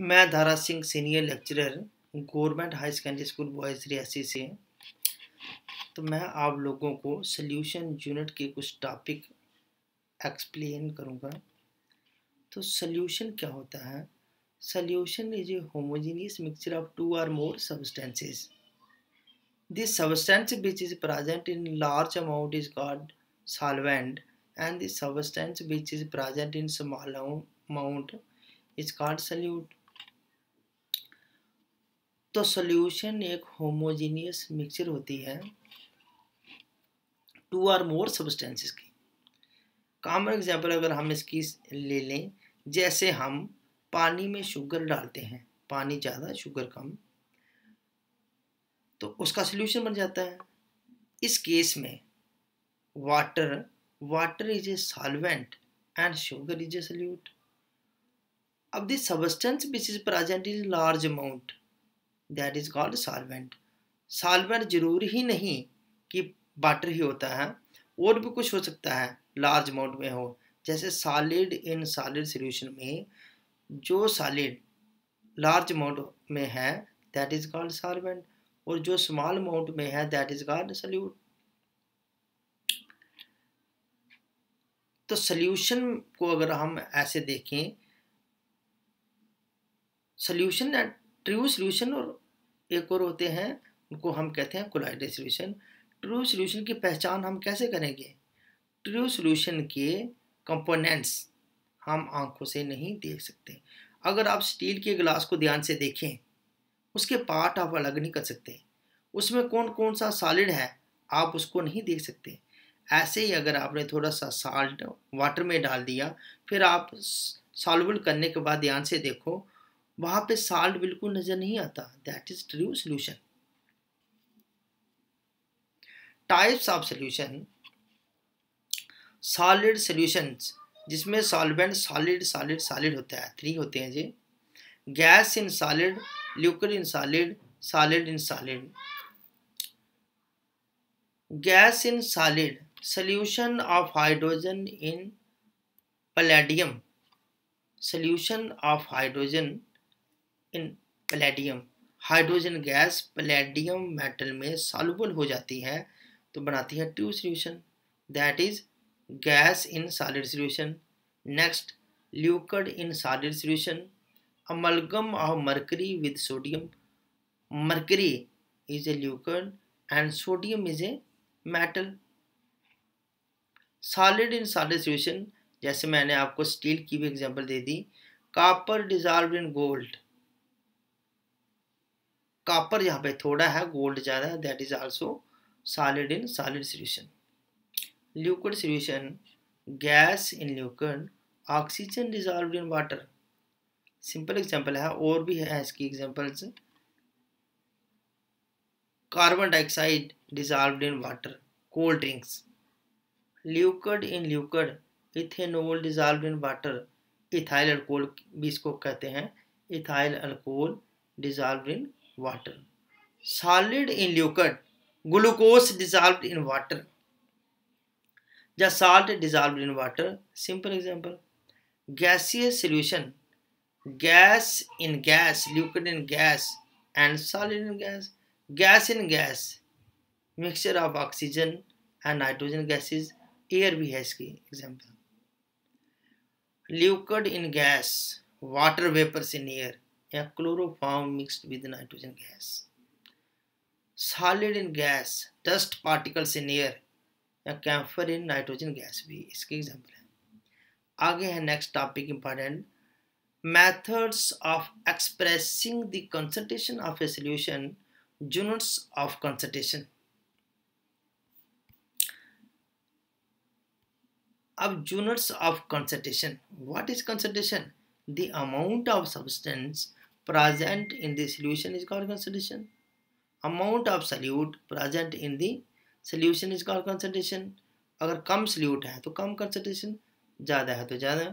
मैं Dhara Singh senior lecturer government high secondary school boys Reasi से तो मैं आप लोगों को सल्यूशन यूनिट के कुछ टॉपिक एक्सप्लेन करूँगा तो सल्यूशन क्या होता है solution is a homogeneous mixture of two or more substances this substance which is present in large amount is called solvent and this substance which is present in small amount is called solute तो solution एक homogeneous mixture होती है two or more substances की common example अगर हम इसकी ले लें जैसे हम पानी में शुगर डालते हैं पानी ज़्यादा शुगर कम तो उसका सोल्यूशन बन जाता है इस केस में water water is a solvent and sugar is a solute अब this substance which is present is large amount that is called solvent solvent जरूर ही नहीं कि वाटर ही होता है और भी कुछ हो सकता है लार्ज अमाउंट में हो जैसे सॉलिड इन सॉलिड सोल्यूशन में जो सॉलिड लार्ज अमाउंट में है दैट इज़ कॉल्ड सॉल्वेंट और जो स्मॉल अमाउंट में है दैट इज़ कॉल्ड सॉल्यूट तो सल्यूशन को अगर हम ऐसे देखें सल्यूशन एट ट्रू सोल्यूशन और एक और होते हैं उनको हम कहते हैं कोलाइड सोल्यूशन ट्रू सोल्यूशन की पहचान हम कैसे करेंगे ट्रू सोल्यूशन के कंपोनेंट्स हम आंखों से नहीं देख सकते अगर आप स्टील के ग्लास को ध्यान से देखें उसके पार्ट आप अलग नहीं कर सकते उसमें कौन कौन सा सॉलिड है आप उसको नहीं देख सकते ऐसे ही अगर आपने थोड़ा सा साल्ट वाटर में डाल दिया फिर आप सॉल्वल करने के बाद ध्यान से देखो वहां पे साल्ट बिल्कुल नजर नहीं आता that is true solution types of solution solid solution जिसमें सॉल्वेंट सॉलिड सॉलिड सॉलिड होता है थ्री होते हैं जी gas in solid liquid in solid solid in solid gas in solid solution of hydrogen in palladium solution of hydrogen in palladium hydrogen gas palladium metal में soluble हो जाती है तो बनाती है ट्यूब solution that is gas in solid solution next liquid in solid solution amalgam of mercury with sodium mercury is a leucon and sodium is a metal solid in solid solution जैसे मैंने आपको स्टील की भी example दे दी copper dissolve in gold copper यहाँ पे थोड़ा है गोल्ड ज़्यादा है that is also solid in solid solution liquid solution gas in liquid, oxygen dissolve in water simple example है और भी है इसकी examples carbon dioxide dissolve in water cold drinks liquid in liquid ethanol dissolve in water ethyl alcohol भी इसको कहते हैं ethyl alcohol dissolve in water. Solid in leucot, glucose dissolved in water. The salt dissolved in water. Simple example. Gaseous solution. Gas in gas, leucot in gas, and solid in gas. Gas in gas. Mixture of oxygen and nitrogen gases. Air भी है इसकी example liquid in gas water vapour in air या chloroform mixed with nitrogen gas solid in gas dust particle in air या camphor in nitrogen gas भी इसके example है आगे है next topic important methods of expressing the concentration of a solution units of concentration अब units of concentration what is concentration the amount of substance present in the solution is called concentration amount of solute present in the solution is अगर कम salute है तो कम concentration ज़्यादा है तो ज़्यादा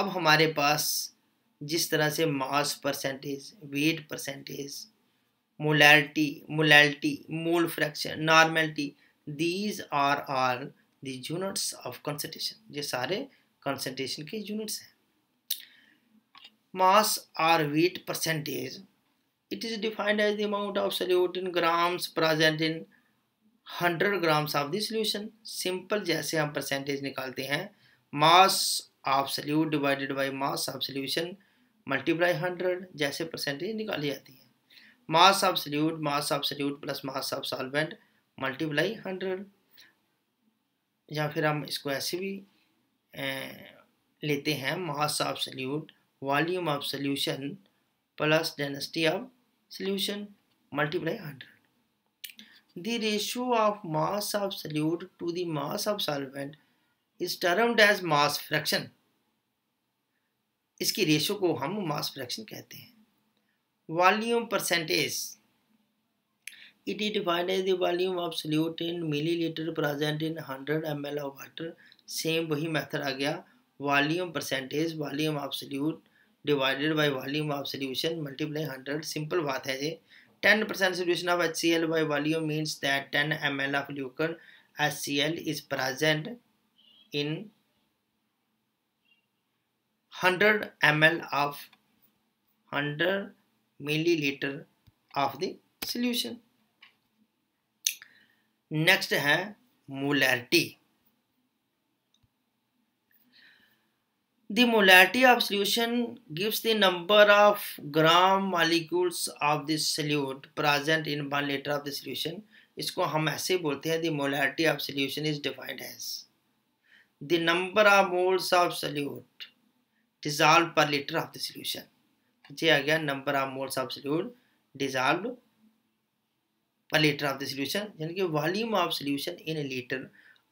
अब हमारे पास जिस तरह से mass percentage weight percentage molality molality mole fraction normality these are are units of concentration ये सारे कंसेंट्रेशन के यूनिट्स हैं mass or weight percentage. It is defined as the amount of solute in grams present in 100 grams of the solution. Simple जैसे हम percentage निकालते हैं mass of solute divided by mass of solution multiply 100 जैसे percentage निकाली जाती है mass of solute mass of solute plus mass of solvent multiply 100 या फिर हम इसको ऐसे भी लेते हैं mass of solute volume of solution plus density of solution multiply 100. The ratio of mass of solute to the mass of solvent is termed as mass fraction. इसकी ratio को हम मास फ्रैक्शन कहते हैं volume percentage it is defined as the volume of solute in milliliter present in 100 ml of water same वही method आ गया volume percentage volume of solute divided by volume of solution multiply hundred simple बात है ये ten percent solution of H C L by volume means that ten M L of liquid H C L is present in hundred M L of hundred millilitre of the solution next है molarity The molarity of solution gives the number of gram molecules of the solute present in one liter of the solution. इसको हम ऐसे बोलते हैं the molarity of solution is defined as the number of moles of solute dissolved per liter of the solution. ये आ गया number of moles of solute dissolved per liter of the solution यानी कि volume of solution in a liter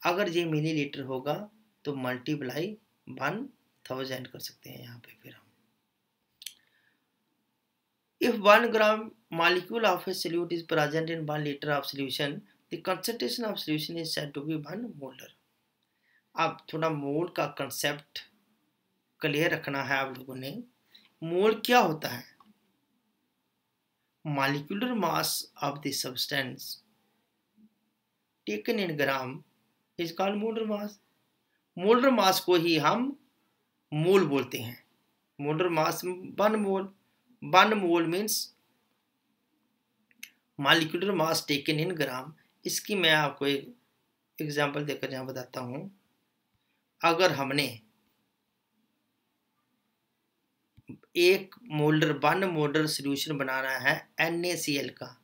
अगर ये मिली litre होगा तो multiply one thousand कर सकते हैं यहाँ पे फिर हम if one gram molecule of a solute is present in one litre of solution the concentration of solution is said to be one molar अब थोड़ा मोल का कंसेप्ट क्लियर रखना है आप लोगों ने मोल क्या होता है molecular mass of the substance taken in gram is called molar mass molar mass को ही हम मोल बोलते हैं molar mass one mole one mole means molecular mass taken in gram इसकी मैं आपको एक एग्जाम्पल देकर यहाँ बताता हूँ अगर हमने एक मोल्डर वन मोल्डर सोल्यूशन बनाना है एन का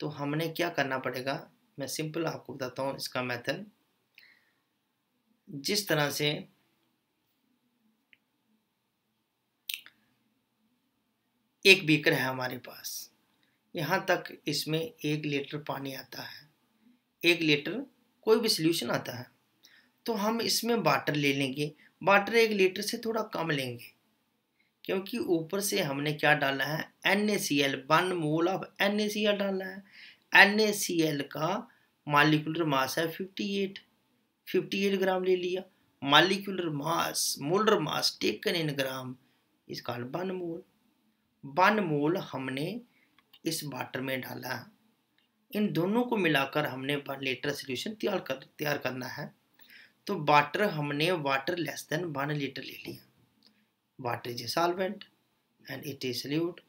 तो हमने क्या करना पड़ेगा मैं सिंपल आपको बताता हूँ इसका मेथड जिस तरह से एक बीकर है हमारे पास यहाँ तक इसमें एक लीटर पानी आता है एक लीटर कोई भी सोल्यूशन आता है तो हम इसमें वाटर ले लेंगे वाटर एक लीटर से थोड़ा कम लेंगे क्योंकि ऊपर से हमने क्या डाला है N A C L one mole of N A C L डाला है एन ए सी एल का मालिकुलर मास है fifty eight fifty eight gram ले लिया molecular mass molar mass taken in gram इसका वन मोल वन मोल हमने इस water में डाला इन दोनों को मिलाकर हमने वन लीटर सोल्यूशन तैयार कर तैयार करना है तो वाटर हमने water less than one litre ले लिया water is a solvent and it is solute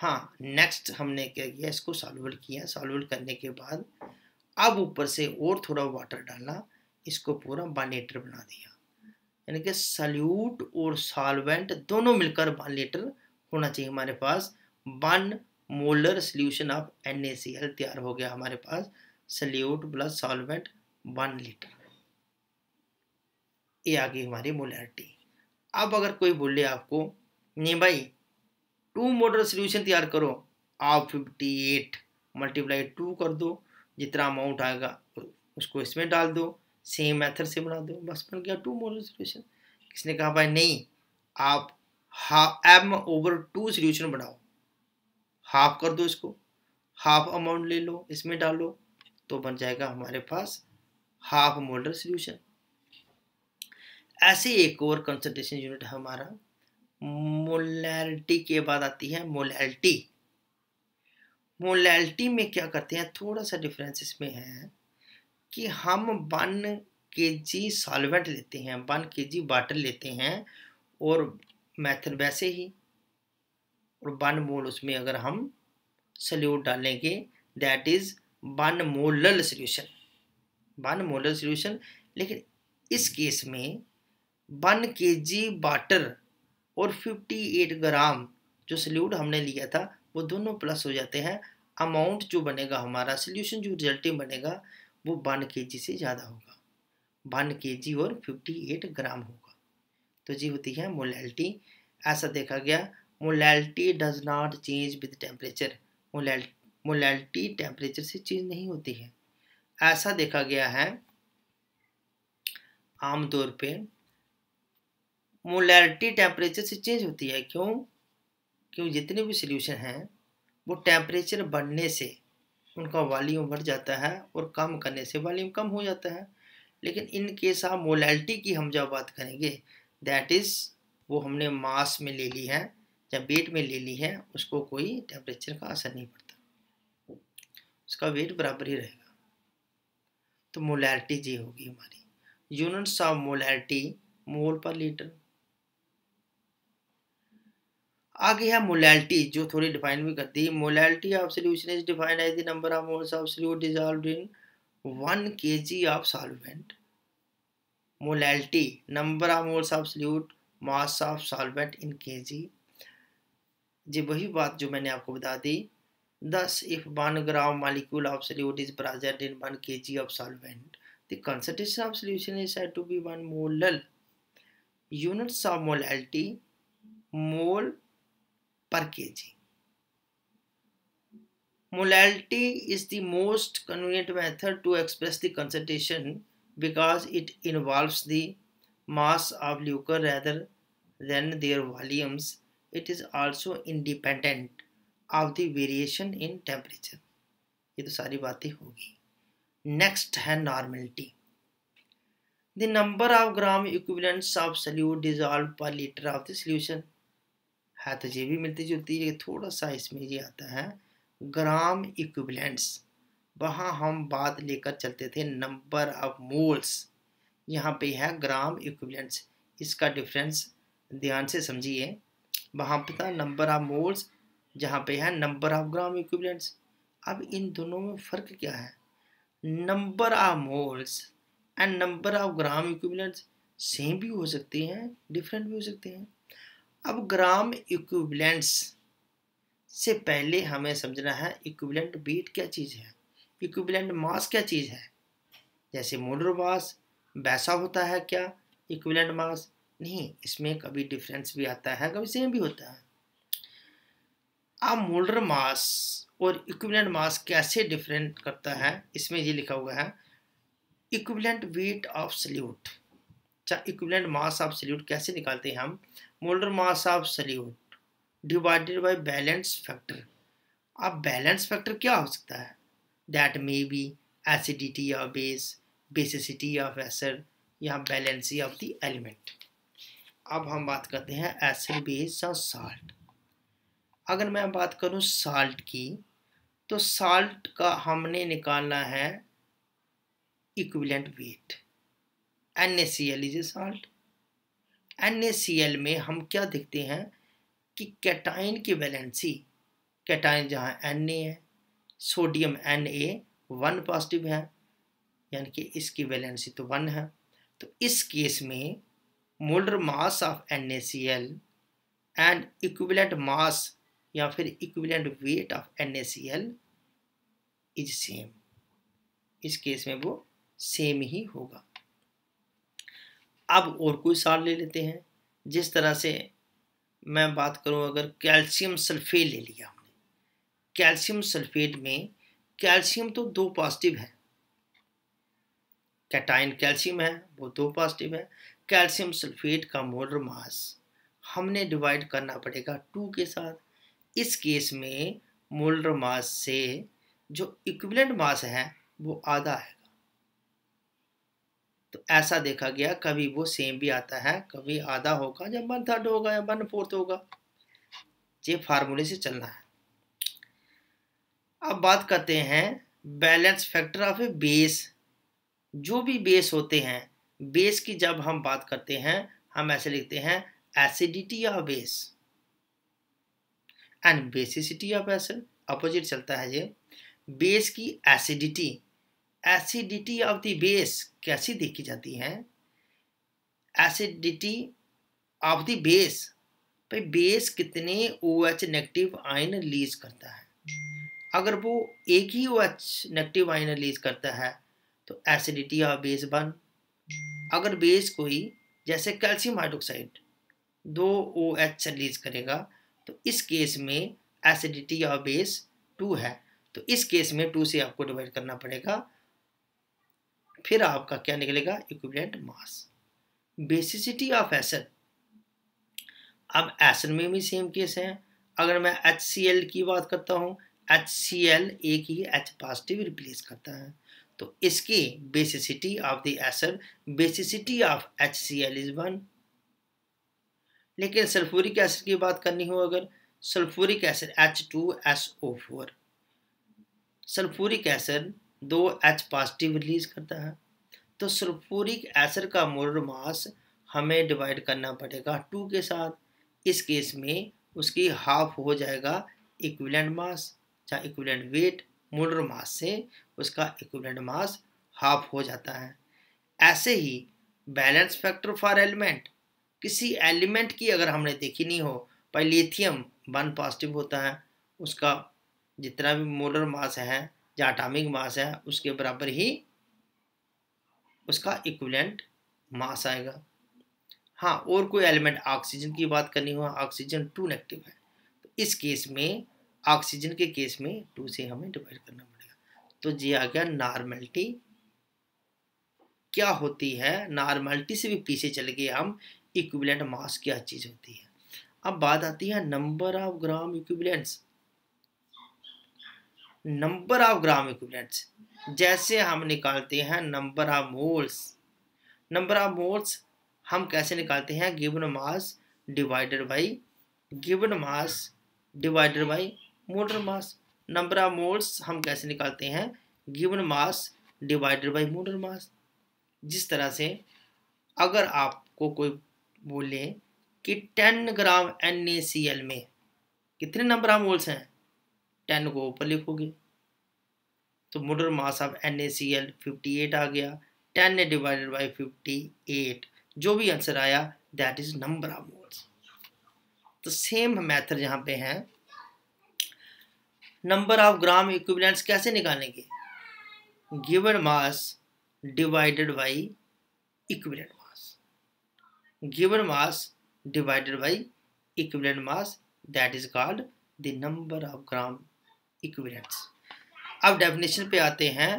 हाँ नेक्स्ट हमने क्या किया इसको सॉल्वेबल किया सॉल्वेबल करने के बाद अब ऊपर से और थोड़ा वाटर डाला इसको पूरा वन लीटर बना दिया यानी कि सल्यूट और सॉल्वेंट दोनों मिलकर वन लीटर होना चाहिए हमारे पास one molar solution of N तैयार हो गया हमारे पास solute plus solvent one litre ये आ गई हमारी मोलरिटी अब अगर कोई बोले आपको नहीं भाई टू मोलर सोल्यूशन तैयार करो आप फिफ्टी एट मल्टीप्लाई टू कर दो जितना अमाउंट आएगा उसको इसमें डाल दो सेम मेथड से बना दो बस बन गया टू मोलर सोल्यूशन किसने कहा भाई नहीं आप एम ओवर टू सोल्यूशन बनाओ हाफ कर दो इसको हाफ अमाउंट ले लो इसमें डालो तो बन जाएगा हमारे पास हाफ मोलर सोल्यूशन ऐसे एक और कंसनट्रेशन यूनिट है हमारा मोलैरिटी के बाद आती है मोलैरिटी मोलैरिटी में क्या करते हैं थोड़ा सा डिफरेंस इसमें है कि हम वन के जी सॉल्वेंट लेते हैं वन के जी वाटर लेते हैं और मेथड वैसे ही और वन मोल उसमें अगर हम सल्यूट डालेंगे that is one molal solution one molal solution लेकिन इस केस में वन के जी वाटर और फिफ्टी एट ग्राम जो सल्यूट हमने लिया था वो दोनों प्लस हो जाते हैं अमाउंट जो बनेगा हमारा सोल्यूशन जो रिजल्टिंग बनेगा वो वन के जी से ज़्यादा होगा वन के जी और फिफ्टी एट ग्राम होगा तो जी होती है मोलैलिटी ऐसा देखा गया molality does not change with temperature molality temperature से चेंज नहीं होती है ऐसा देखा गया है आमतौर पे मोलैरिटी टेम्परेचर से चेंज होती है क्यों क्यों जितने भी सोल्यूशन हैं वो टेम्परेचर बढ़ने से उनका वॉल्यूम बढ़ जाता है और कम करने से वॉल्यूम कम हो जाता है लेकिन इन केस ऑफ मोलैलिटी की हम जब बात करेंगे दैट इज़ वो हमने मास में ले ली है या वेट में ले ली है उसको कोई टेम्परेचर का असर नहीं पड़ता उसका वेट बराबर ही रहेगा तो मोलैरिटी जी होगी हमारी यूनिट्स ऑफ मोलैरिटी मोल पर लीटर आगे है मोलैरिटी जो थोड़ी डिफाइन भी करती है molarity of solution is defined as the number of moles of solute dissolve in one K G of solvent molality number of moles of solute mass of solvent in kg जी वही बात जो मैंने आपको बता दी thus if 1 gram molecule of solute is present in 1 kg of solvent the concentration of solution is said to be 1 molal units of molality mole per kg molality is the most convenient method to express the concentration because it involves the mass of leuker rather than their volumes. It is also independent of the variation in temperature. ये तो सारी बातें होगी next है normality the number of gram equivalents of solute dissolve per litre of the solution है तो ये भी मिलती जुलती है थोड़ा सा इसमें ये आता है ग्राम इक्विवेलेंट्स वहाँ हम बात लेकर चलते थे नंबर ऑफ मोल्स यहाँ पे है ग्राम इक्विवेलेंट्स इसका डिफरेंस ध्यान से समझिए वहाँ पे था नंबर ऑफ मोल्स जहाँ पे है नंबर ऑफ ग्राम इक्विवेलेंट्स अब इन दोनों में फ़र्क क्या है number of moles and number of gram equivalents same भी हो सकते हैं डिफरेंट भी हो सकते हैं अब ग्राम इक्विवेलेंट्स से पहले हमें समझना है इक्विवेलेंट वेट क्या चीज़ है इक्विवेलेंट मास क्या चीज़ है जैसे मोलर मास वैसा होता है क्या इक्विवेलेंट मास नहीं इसमें कभी डिफरेंस भी आता है कभी सेम भी होता है अब मोलर मास और इक्विवेलेंट मास कैसे डिफरेंट करता है इसमें ये लिखा हुआ है इक्विवेलेंट वेट ऑफ सल्यूट अच्छा इक्विवेलेंट मास ऑफ सल्यूट कैसे निकालते हैं हम molar mass of solute divided by valence factor अब बैलेंस फैक्टर क्या हो सकता है that may be acidity of base, basicity of acid या बैलेंसी ऑफ द एलिमेंट अब हम बात करते हैं एसिड बेस और साल्ट अगर मैं बात करूं साल्ट की तो साल्ट का हमने निकालना है equivalent weight N A C L is a salt N A C L में हम क्या देखते हैं कि कैटाइन की वैलेंसी कैटाइन जहाँ एन ए है sodium N A one positive है यानी कि इसकी वैलेंसी तो वन है तो इस केस में molar mass of N A C L and equivalent mass या फिर equivalent weight of N A C L is same इस केस में वो सेम ही होगा अब और कोई साल ले लेते हैं जिस तरह से मैं बात करूं अगर कैल्शियम सल्फेट ले लिया कैल्शियम सल्फेट में कैल्शियम तो दो पॉजिटिव है कैटाइन कैल्शियम है वो दो पॉजिटिव है कैल्शियम सल्फेट का मोलर मास हमने डिवाइड करना पड़ेगा टू के साथ इस केस में मोलर मास से जो इक्विवेलेंट मास है वो आधा है तो ऐसा देखा गया कभी वो सेम भी आता है कभी आधा होगा या वन थर्ड होगा या वन फोर्थ होगा ये फार्मूले से चलना है अब बात करते हैं valence factor of a base जो भी बेस होते हैं बेस की जब हम बात करते हैं हम ऐसे लिखते हैं acidity of base and basicity of acid opposite चलता है ये बेस की acidity acidity of the base कैसी देखी जाती है एसिडिटी ऑफ द बेस भाई बेस कितने O H negative ion release करता है अगर वो एक ही O H negative ion release करता है तो एसिडिटी ऑफ बेस बन अगर बेस कोई जैसे कैल्शियम हाइड्रोक्साइड दो ओ एच रिलीज करेगा तो इस केस में एसिडिटी ऑफ बेस टू है तो इस केस में टू से आपको डिवाइड करना पड़ेगा फिर आपका क्या निकलेगा equivalent mass basicity of acid अब एसिड में भी सेम केस है अगर मैं एच की बात करता हूँ एच सी एल ए की एच पॉजिटिव रिप्लेस करता है तो इसकी basicity of the acid basicity of H C L is one लेकिन सल्फ्यूरिक एसिड की बात करनी हो अगर sulphuric acid H two S O four sulphuric acid दो एच पॉजिटिव रिलीज करता है तो सल्फ्यूरिक एसिड का मोलर मास हमें डिवाइड करना पड़ेगा टू के साथ इस केस में उसकी हाफ हो जाएगा इक्विलेंट मास जहाँ इक्विलेंट वेट मोलर मास से उसका इक्विलेंट मास हाफ हो जाता है ऐसे ही बैलेंस फैक्टर फॉर एलिमेंट किसी एलिमेंट की अगर हमने देखी नहीं हो पर लिथियम वन पॉजिटिव होता है उसका जितना भी मोलर मास है या अटामिक मास है उसके बराबर ही उसका इक्विलेंट मास आएगा हाँ और कोई एलिमेंट ऑक्सीजन की बात करनी हो ऑक्सीजन टू नेगेटिव है तो इस केस में ऑक्सीजन के केस में टू से हमें डिवाइड करना पड़ेगा तो ये आ गया नॉर्मेलिटी क्या होती है नॉर्मेलिटी से भी पीछे चल गए हम इक्विवेलेंट मास क्या चीज़ होती है अब बात आती है number of gram equivalents number of gram equivalents जैसे हम निकालते हैं number of moles number of moles हम कैसे निकालते हैं given mass divided by given mass divided by molar mass number of moles हम कैसे निकालते हैं given mass divided by molar mass जिस तरह से अगर आपको कोई बोले कि टेन ग्राम एन में कितने नंबर ऑफ मोल्स हैं टेन को ऊपर लिखोगे तो molar mass of N A C L fifty eight आ गया ten divided by fifty eight जो भी आंसर आया that is number of moles तो सेम मैथड यहाँ पे हैं नंबर ऑफ ग्राम इक्विवेलेंट्स कैसे निकालेंगे given mass divided by equivalent mass given mass divided by equivalent mass that is called the number of gram equivalents अब definition पे आते हैं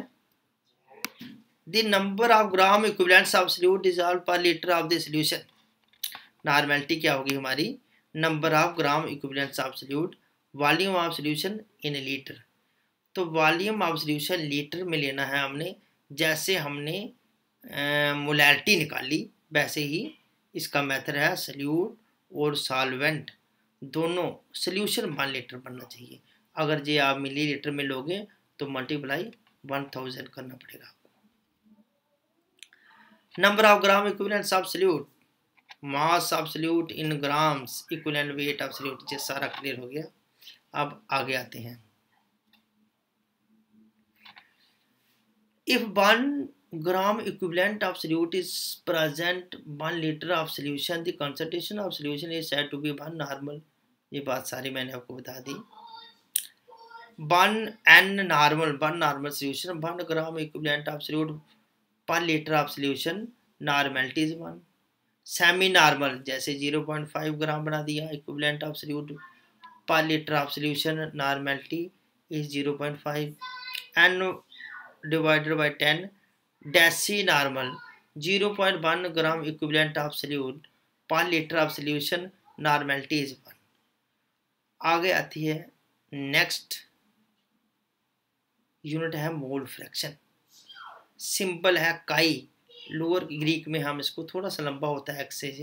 the number of gram equivalents of solute dissolve per litre of the solution normality क्या होगी हमारी number of gram equivalents of solute volume of solution in litre तो volume of solution litre में लेना है हमने जैसे हमने मोलैरिटी निकाली वैसे ही इसका मेथड है सल्यूट और सॉल्वेंट दोनों सोल्यूशन वन लीटर बनना चाहिए अगर ये आप मिली लीटर में लोगे तो मल्टीप्लाई वन थाउजेंड करना पड़ेगा number of gram mass of mass in grams equivalent weight of absolute ये सारा क्लियर हो गया अब आगे आते हैं if one gram equivalent of solute is present one litre of solution the concentration of solution is said to be one normal ये बात सारी मैंने आपको बता दी one N normal one normal solution one gram equivalent of solute per litre of solution normality is one semi normal जैसे 0.5 gram बना दिया equivalent of solute per litre of solution normality is zero point five N divided by ten deci normal zero point one gram equivalent of solute per litre of solution normality is one आगे आती है next unit है mole fraction simple है काई lower Greek में हम इसको थोड़ा सा लंबा होता है एक्सेज़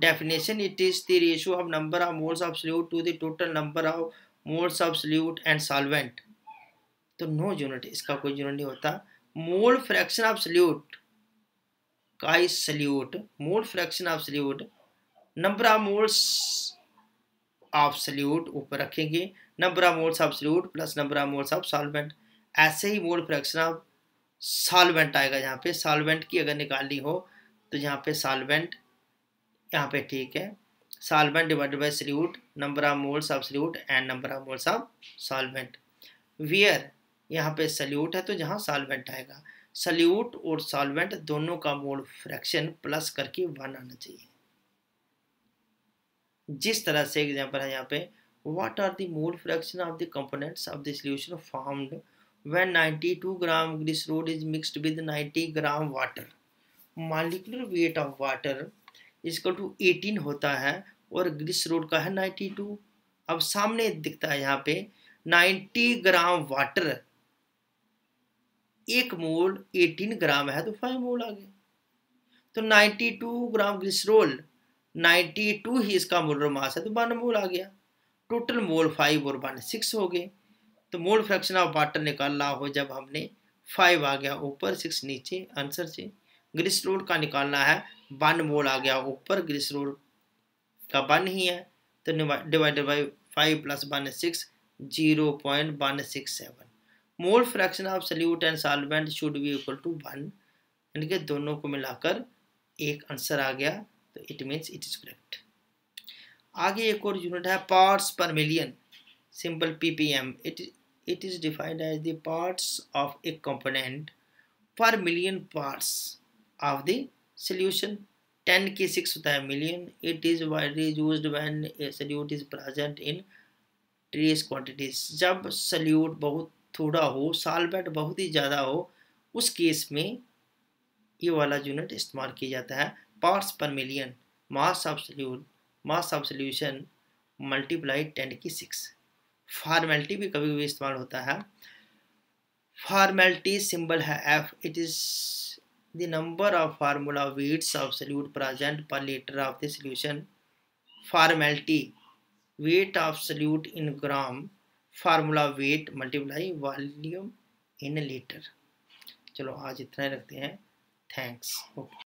definition it is the ratio of number of moles of solute to the total number of moles of solute and solvent तो नो यूनिट इसका कोई यूनिट नहीं होता मोल फ्रैक्शन ऑफ सल्यूट का is solute mole fraction of solute number of moles of solute ऊपर रखेंगे number of moles of solute plus number of moles of solvent ऐसे ही मोल फ्रैक्शन ऑफ सॉल्वेंट आएगा यहाँ पे सॉल्वेंट की अगर निकालनी हो तो यहाँ पे सॉल्वेंट यहाँ पे ठीक है solvent divide by solute number of moles of solute and number of moles of solvent where यहाँ पे सल्यूट है तो जहाँ सॉल्वेंट आएगा सल्यूट और सॉल्वेंट दोनों का मोल फ्रैक्शन प्लस करके वन आना चाहिए जिस तरह से एग्जाम्पल है यहाँ पे what what are the mole fraction of the components of the solution formed when 92 gram glycerol is mixed with ninety gram water molecular weight of water equal to eighteen होता है और ग्रीस रोड का है ninety two अब सामने दिखता है यहाँ पे नाइन्टी ग्राम वाटर एक मोल एटीन ग्राम है तो फाइव मोल आ गए तो ninety two gram glycerol ninety two ही इसका मोलर मास है तो वन मोल आ गया टोटल मोल फाइव और वन सिक्स हो गए तो मोल फ्रैक्शन ऑफ वाटर निकालना हो जब हमने फाइव आ गया ऊपर सिक्स नीचे आंसर से ग्रिस रोड का निकालना है वन मोल आ गया ऊपर ग्रिस रोड का वन ही है तो divided by five plus one six zero point one six seven mole fraction of solute and solvent should be equal to one यानी कि दोनों को मिलाकर एक आंसर आ गया तो it means it is correct आगे एक और यूनिट है parts per million simple P P M it it is defined as the parts of a component per million parts of the solution 10 की 6 होता है million it is widely use when solute is present in trace quantities जब solute बहुत थोड़ा हो सालबेट बहुत ही ज़्यादा हो उस केस में ये वाला यूनिट इस्तेमाल किया जाता है parts per million mass of solute mass of solution multiply ten की सिक्स फार्मेलिटी भी कभी कभी इस्तेमाल होता है फार्मेलिटी सिंबल है F it is the number of formula weights of solute present per liter of the solution formality weight of solute in gram formula weight multiply volume in liter चलो आज इतना ही रखते हैं थैंक्स ओके